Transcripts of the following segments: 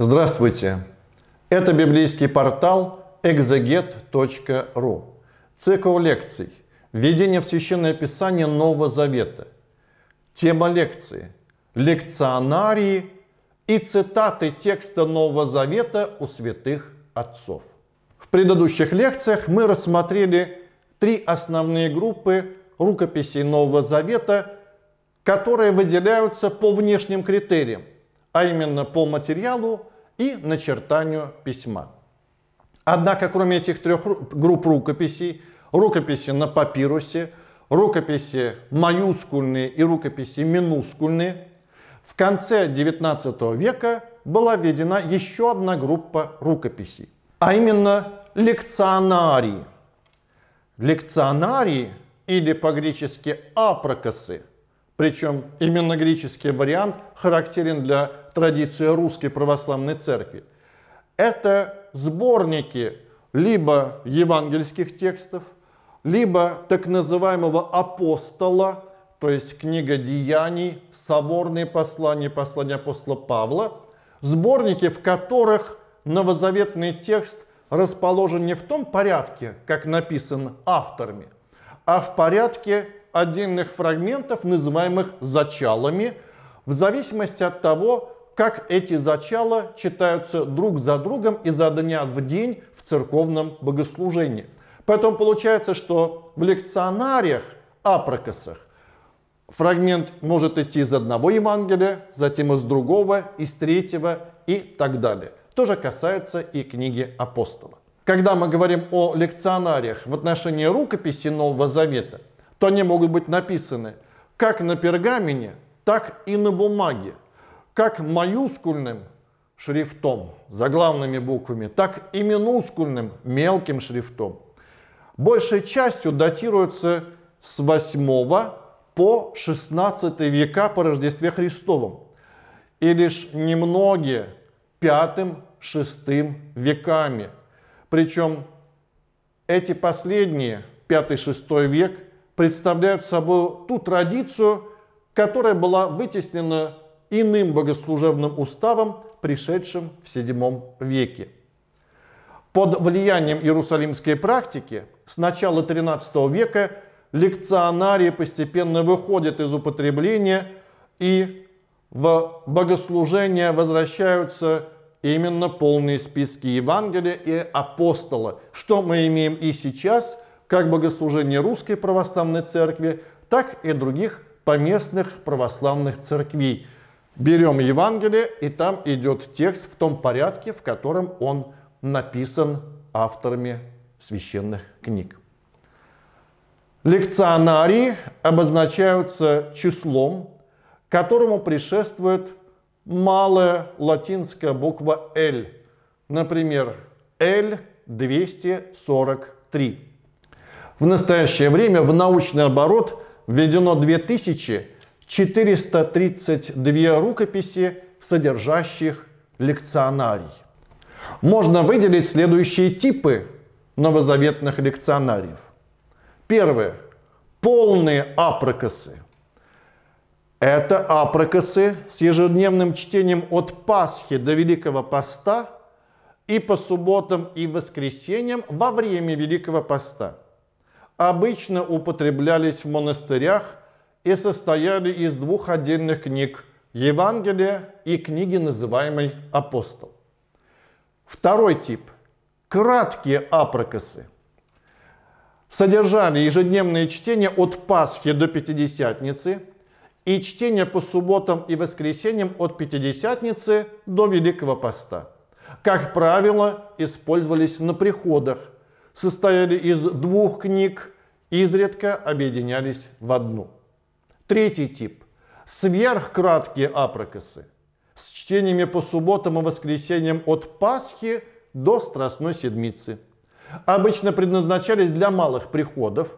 Здравствуйте! Это библейский портал exeget.ru. Цикл лекций «Введение в Священное Писание Нового Завета». Тема лекции «Лекционарии и цитаты текста Нового Завета у святых отцов». В предыдущих лекциях мы рассмотрели три основные группы рукописей Нового Завета, которые выделяются по внешним критериям, а именно по материалу, и начертанию письма. Однако, кроме этих трех групп рукописей, рукописи на папирусе, рукописи маюскульные и рукописи минускульные, в конце XIX века была введена еще одна группа рукописей, а именно лекционарии. Лекционарии или по-гречески апрокосы причем именно греческий вариант характерен для традиции русской православной церкви. Это сборники либо евангельских текстов, либо так называемого апостола, то есть книга деяний, соборные послания, послания апостола Павла, сборники, в которых новозаветный текст расположен не в том порядке, как написан авторами, а в порядке отдельных фрагментов, называемых зачалами, в зависимости от того, как эти зачала читаются друг за другом изо дня в день в церковном богослужении. Поэтому получается, что в лекционариях, апракосах, фрагмент может идти из одного Евангелия, затем из другого, из третьего и так далее. То же касается и книги апостола. Когда мы говорим о лекционариях в отношении рукописи Нового Завета – то они могут быть написаны как на пергамене, так и на бумаге, как маюскульным шрифтом, заглавными буквами, так и минускульным, мелким шрифтом. Большей частью датируются с 8 по 16 века по Рождестве Христовом, и лишь немногие V-VI веками. Причем эти последние, V-VI век, представляют собой ту традицию, которая была вытеснена иным богослужебным уставом, пришедшим в VII веке. Под влиянием иерусалимской практики с начала XIII века лекционарии постепенно выходят из употребления и в богослужение возвращаются именно полные списки Евангелия и апостола, что мы имеем и сейчас – как богослужение Русской Православной Церкви, так и других поместных православных церквей. Берем Евангелие, и там идет текст в том порядке, в котором он написан авторами священных книг. Лекционарии обозначаются числом, которому пришествует малая латинская буква «Л». Например, «Л» 243. В настоящее время в научный оборот введено 2432 рукописи, содержащих лекционарий. Можно выделить следующие типы новозаветных лекционариев. Первое. Полные апракосы. Это апракосы с ежедневным чтением от Пасхи до Великого Поста и по субботам и воскресеньям во время Великого Поста обычно употреблялись в монастырях и состояли из двух отдельных книг – Евангелия и книги, называемой «Апостол». Второй тип – краткие апрокосы – содержали ежедневные чтения от Пасхи до Пятидесятницы и чтения по субботам и воскресеньям от Пятидесятницы до Великого Поста. Как правило, использовались на приходах, состояли из двух книг, изредка объединялись в одну. Третий тип – сверхкраткие апрокосы с чтениями по субботам и воскресеньям от Пасхи до Страстной Седмицы. Обычно предназначались для малых приходов,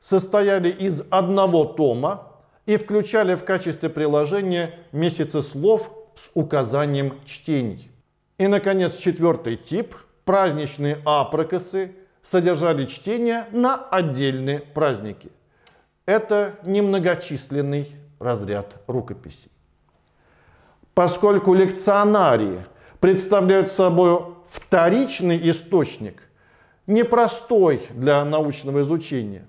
состояли из одного тома и включали в качестве приложения месяцы слов с указанием чтений. И, наконец, четвертый тип – праздничные апрокосы – содержали чтения на отдельные праздники. Это немногочисленный разряд рукописей. Поскольку лекционарии представляют собой вторичный источник, непростой для научного изучения,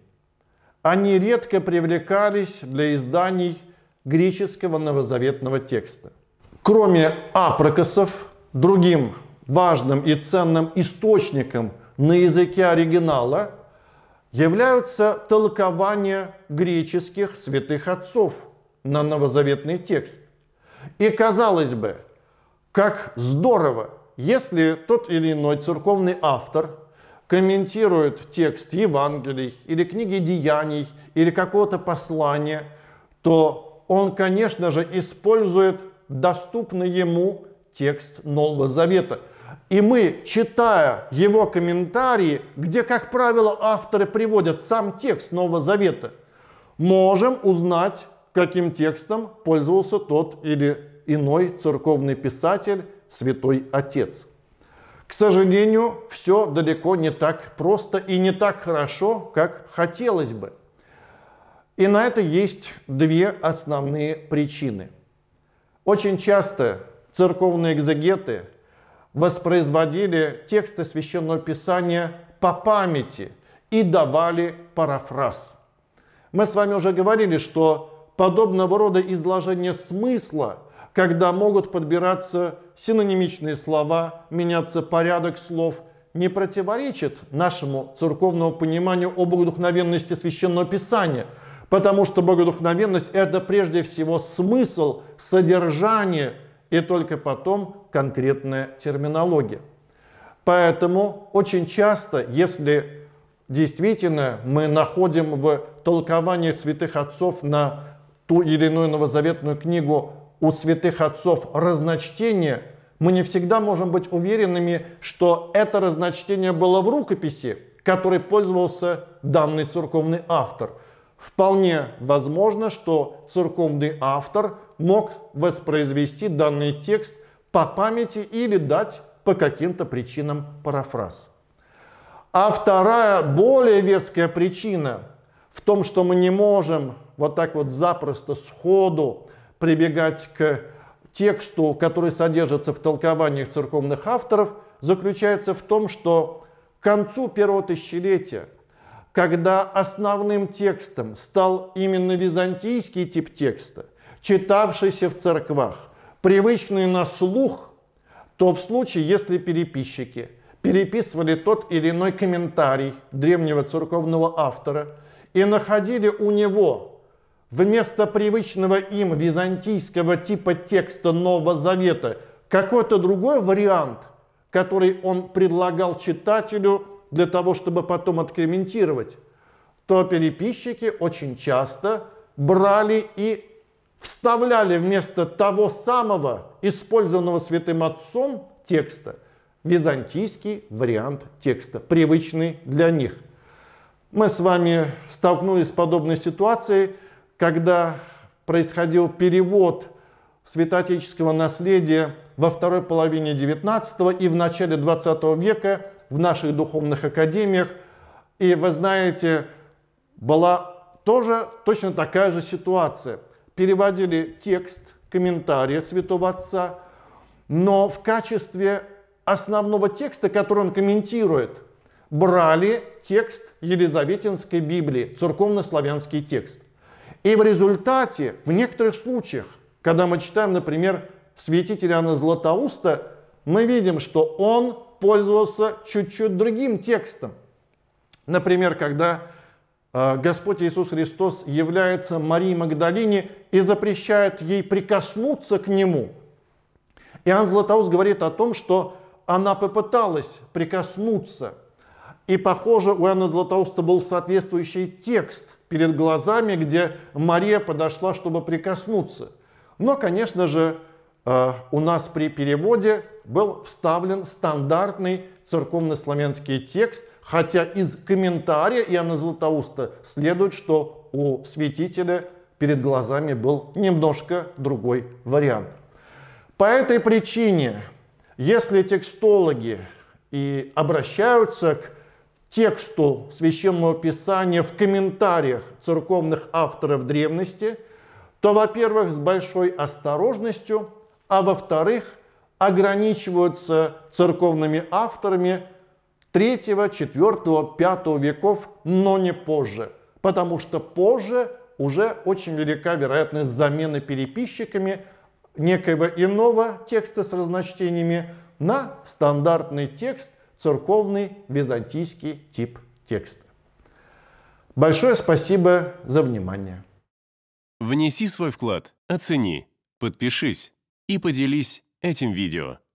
они редко привлекались для изданий греческого новозаветного текста. Кроме апрокосов, другим важным и ценным источником – на языке оригинала являются толкования греческих святых отцов на новозаветный текст. И казалось бы, как здорово, если тот или иной церковный автор комментирует текст Евангелий или книги Деяний или какого-то послания, то он, конечно же, использует доступный ему текст Нового Завета – и мы, читая его комментарии, где, как правило, авторы приводят сам текст Нового Завета, можем узнать, каким текстом пользовался тот или иной церковный писатель, святой отец. К сожалению, все далеко не так просто и не так хорошо, как хотелось бы. И на это есть две основные причины. Очень часто церковные экзегеты воспроизводили тексты Священного Писания по памяти и давали парафраз. Мы с вами уже говорили, что подобного рода изложение смысла, когда могут подбираться синонимичные слова, меняться порядок слов, не противоречит нашему церковному пониманию о богодухновенности Священного Писания, потому что богодухновенность – это прежде всего смысл, содержание и только потом конкретная терминология. Поэтому очень часто, если действительно мы находим в толковании святых отцов на ту или иную новозаветную книгу у святых отцов разночтение, мы не всегда можем быть уверенными, что это разночтение было в рукописи, которой пользовался данный церковный автор. Вполне возможно, что церковный автор мог воспроизвести данный текст – по памяти или дать по каким-то причинам парафраз. А вторая, более веская причина в том, что мы не можем вот так вот запросто, сходу прибегать к тексту, который содержится в толкованиях церковных авторов, заключается в том, что к концу первого тысячелетия, когда основным текстом стал именно византийский тип текста, читавшийся в церквах – привычный на слух, то в случае, если переписчики переписывали тот или иной комментарий древнего церковного автора и находили у него вместо привычного им византийского типа текста Нового Завета какой-то другой вариант, который он предлагал читателю для того, чтобы потом откомментировать, то переписчики очень часто брали и вставляли вместо того самого, использованного святым отцом, текста, византийский вариант текста, привычный для них. Мы с вами столкнулись с подобной ситуацией, когда происходил перевод святоотеческого наследия во второй половине XIX и в начале XX века в наших духовных академиях. И вы знаете, была тоже точно такая же ситуация – переводили текст, комментария святого отца, но в качестве основного текста, который он комментирует, брали текст Елизаветинской Библии, церковно-славянский текст. И в результате, в некоторых случаях, когда мы читаем, например, святителя Анна Златоуста, мы видим, что он пользовался чуть-чуть другим текстом. Например, когда а, Господь Иисус Христос является Марии Магдалине и запрещает ей прикоснуться к Нему. Иоанн Златоуст говорит о том, что она попыталась прикоснуться. И, похоже, у Иоанна Златоуста был соответствующий текст перед глазами, где Мария подошла, чтобы прикоснуться. Но, конечно же, а, у нас при переводе был вставлен стандартный церковно-славянский текст – Хотя из комментария Иоанна Златоуста следует, что у святителя перед глазами был немножко другой вариант. По этой причине, если текстологи и обращаются к тексту Священного Писания в комментариях церковных авторов древности, то, во-первых, с большой осторожностью, а во-вторых, ограничиваются церковными авторами 3, 4, 5 веков, но не позже, потому что позже уже очень велика вероятность замены переписчиками некоего иного текста с разночтениями на стандартный текст, церковный византийский тип текста. Большое спасибо за внимание. Внеси свой вклад, оцени, подпишись и поделись этим видео.